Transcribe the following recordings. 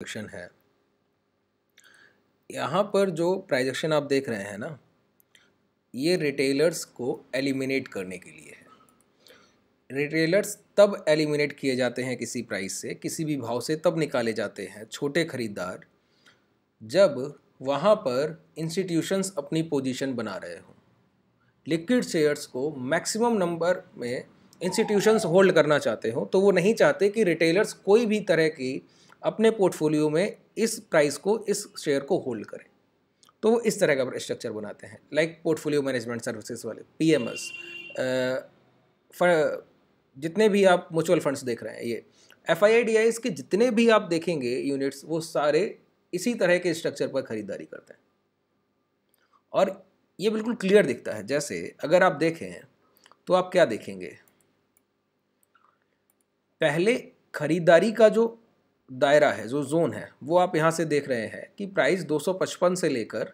projection है यहाँ पर जो प्राइजेक्शन आप देख रहे हैं ना ये रिटेलर्स को एलिमिनेट करने के लिए है रिटेलर्स तब एलिमिनेट किए जाते हैं किसी प्राइस से किसी भी भाव से तब निकाले जाते हैं छोटे खरीदार जब वहाँ पर इंस्टीट्यूशंस अपनी पोजीशन बना रहे हों लिक्विड शेयर्स को मैक्सिमम नंबर में इंस्टीट्यूशंस होल्ड करना चाहते हो तो वो नहीं चाहते कि रिटेलर्स कोई भी तरह की अपने पोर्टफोलियो में इस प्राइस को इस शेयर को होल्ड करें तो वो इस तरह का स्ट्रक्चर बनाते हैं लाइक पोर्टफोलियो मैनेजमेंट सर्विसेज वाले पी एम एस जितने भी आप म्यूचुअल फंड्स देख रहे हैं ये एफ आई आई डी आई के जितने भी आप देखेंगे यूनिट्स वो सारे इसी तरह के स्ट्रक्चर पर खरीदारी करते हैं और ये बिल्कुल क्लियर दिखता है जैसे अगर आप देखें तो आप क्या देखेंगे पहले खरीदारी का जो दायरा है जो जोन है वो आप यहाँ से देख रहे हैं कि प्राइस 255 से लेकर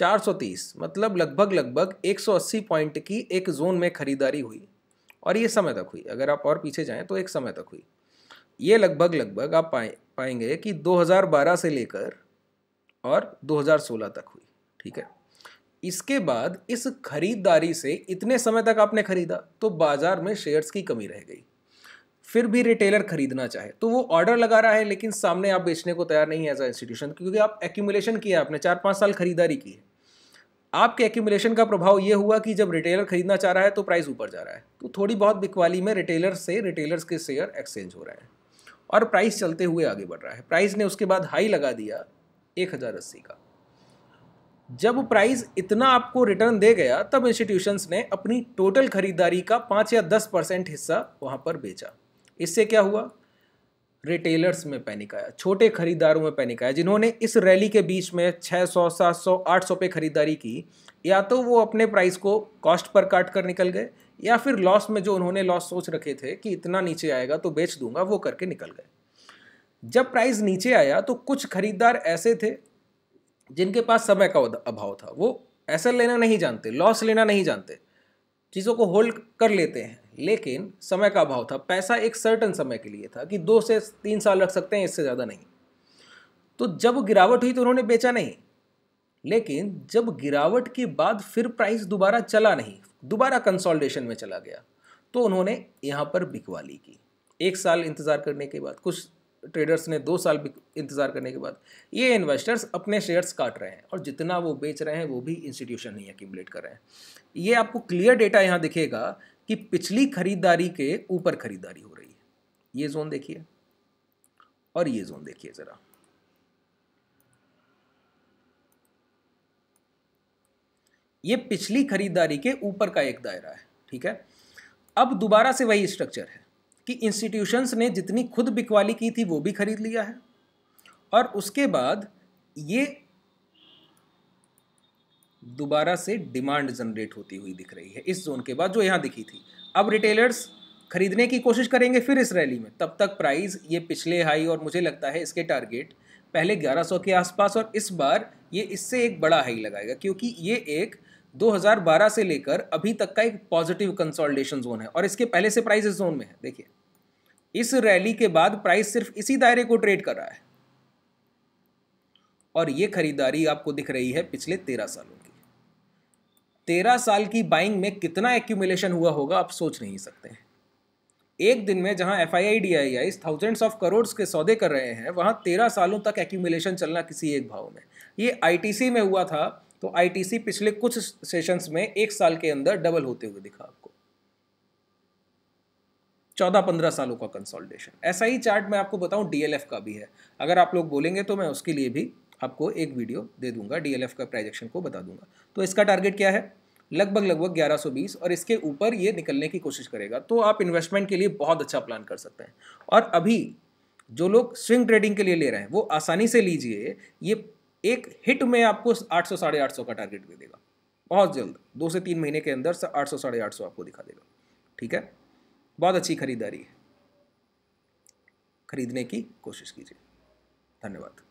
430 मतलब लगभग लगभग 180 पॉइंट की एक जोन में ख़रीदारी हुई और ये समय तक हुई अगर आप और पीछे जाएँ तो एक समय तक हुई ये लगभग लगभग आप पाए पाएंगे कि 2012 से लेकर और 2016 तक हुई ठीक है इसके बाद इस खरीदारी से इतने समय तक आपने खरीदा तो बाजार में शेयर्स की कमी रह गई फिर भी रिटेलर खरीदना चाहे तो वो ऑर्डर लगा रहा है लेकिन सामने आप बेचने को तैयार नहीं है एज अ इंस्टीट्यूशन क्योंकि आप एक्यूमुलेशन किया आपने चार पाँच साल खरीदारी की है आपके एक्यूमुलेशन का प्रभाव ये हुआ कि जब रिटेलर खरीदना चाह रहा है तो प्राइस ऊपर जा रहा है तो थोड़ी बहुत बिकवाली में रिटेलर से रिटेलर्स के शेयर एक्सचेंज हो रहे हैं और प्राइस चलते हुए आगे बढ़ रहा है प्राइस ने उसके बाद हाई लगा दिया एक हज़ार अस्सी का जब प्राइस इतना आपको रिटर्न दे गया तब इंस्टीट्यूशंस ने अपनी टोटल खरीदारी का पाँच या दस परसेंट हिस्सा वहाँ पर बेचा इससे क्या हुआ रिटेलर्स में पैनिक आया छोटे खरीदारों में पैनिक आया जिन्होंने इस रैली के बीच में 600, 700, 800 पे खरीदारी की या तो वो अपने प्राइस को कॉस्ट पर काट कर निकल गए या फिर लॉस में जो उन्होंने लॉस सोच रखे थे कि इतना नीचे आएगा तो बेच दूंगा वो करके निकल गए जब प्राइस नीचे आया तो कुछ खरीदार ऐसे थे जिनके पास समय का अभाव था वो ऐसा लेना नहीं जानते लॉस लेना नहीं जानते चीज़ों को होल्ड कर लेते हैं लेकिन समय का अभाव था पैसा एक सर्टन समय के लिए था कि दो से तीन साल रख सकते हैं इससे ज़्यादा नहीं तो जब गिरावट हुई तो उन्होंने बेचा नहीं लेकिन जब गिरावट के बाद फिर प्राइस दोबारा चला नहीं दोबारा कंसोलिडेशन में चला गया तो उन्होंने यहाँ पर बिकवाली की एक साल इंतज़ार करने के बाद कुछ ट्रेडर्स ने दो साल इंतज़ार करने के बाद ये इन्वेस्टर्स अपने शेयर्स काट रहे हैं और जितना वो बेच रहे हैं वो भी इंस्टीट्यूशन ही एक्यूमलेट कर रहे हैं ये आपको क्लियर डेटा यहाँ दिखेगा कि पिछली खरीदारी के ऊपर खरीदारी हो रही है ये जोन देखिए और ये जोन देखिए ज़रा ये पिछली खरीदारी के ऊपर का एक दायरा है ठीक है अब दोबारा से वही स्ट्रक्चर है कि इंस्टीट्यूशंस ने जितनी खुद बिकवाली की थी वो भी खरीद लिया है और उसके बाद ये दोबारा से डिमांड जनरेट होती हुई दिख रही है इस जोन के बाद जो यहाँ दिखी थी अब रिटेलर्स खरीदने की कोशिश करेंगे फिर इस रैली में तब तक प्राइस ये पिछले हाई और मुझे लगता है इसके टारगेट पहले 1100 के आसपास और इस बार ये इससे एक बड़ा हाई लगाएगा क्योंकि ये एक 2012 से लेकर अभी तक का एक पॉजिटिव कंसोल्टेशन जोन है और इसके पहले से प्राइस इस जोन में है देखिए इस रैली के बाद प्राइस सिर्फ इसी दायरे को ट्रेड कर रहा है और ये खरीदारी आपको दिख रही है पिछले तेरह सालों की तेरह साल की बाइंग में कितना एक्यूमुलेशन हुआ होगा आप सोच नहीं सकते एक दिन में जहां F I I D I I thousands of crores के सौदे कर रहे हैं वहां तेरह सालों तक एक्यूमुलेशन चलना किसी एक भाव में ये आईटीसी में हुआ था तो आईटीसी पिछले कुछ सेशंस में एक साल के अंदर डबल होते हुए दिखा आपको चौदह पंद्रह सालों का कंसोलिडेशन ऐसा ही चार्ट मैं आपको बताऊं डीएलएफ का भी है अगर आप लोग बोलेंगे तो मैं उसके लिए भी आपको एक वीडियो दे दूंगा डीएलएफ का प्राइजेक्शन को बता दूंगा तो इसका टारगेट क्या है लगभग लगभग 1120 और इसके ऊपर ये निकलने की कोशिश करेगा तो आप इन्वेस्टमेंट के लिए बहुत अच्छा प्लान कर सकते हैं और अभी जो लोग स्विंग ट्रेडिंग के लिए ले रहे हैं वो आसानी से लीजिए ये एक हिट में आपको आठ सौ साढ़े आठ सौ का टारगेट दे देगा बहुत जल्द दो से तीन महीने के अंदर आठ सौ साढ़े आठ सौ आपको दिखा देगा ठीक है बहुत अच्छी खरीदारी है खरीदने की कोशिश कीजिए धन्यवाद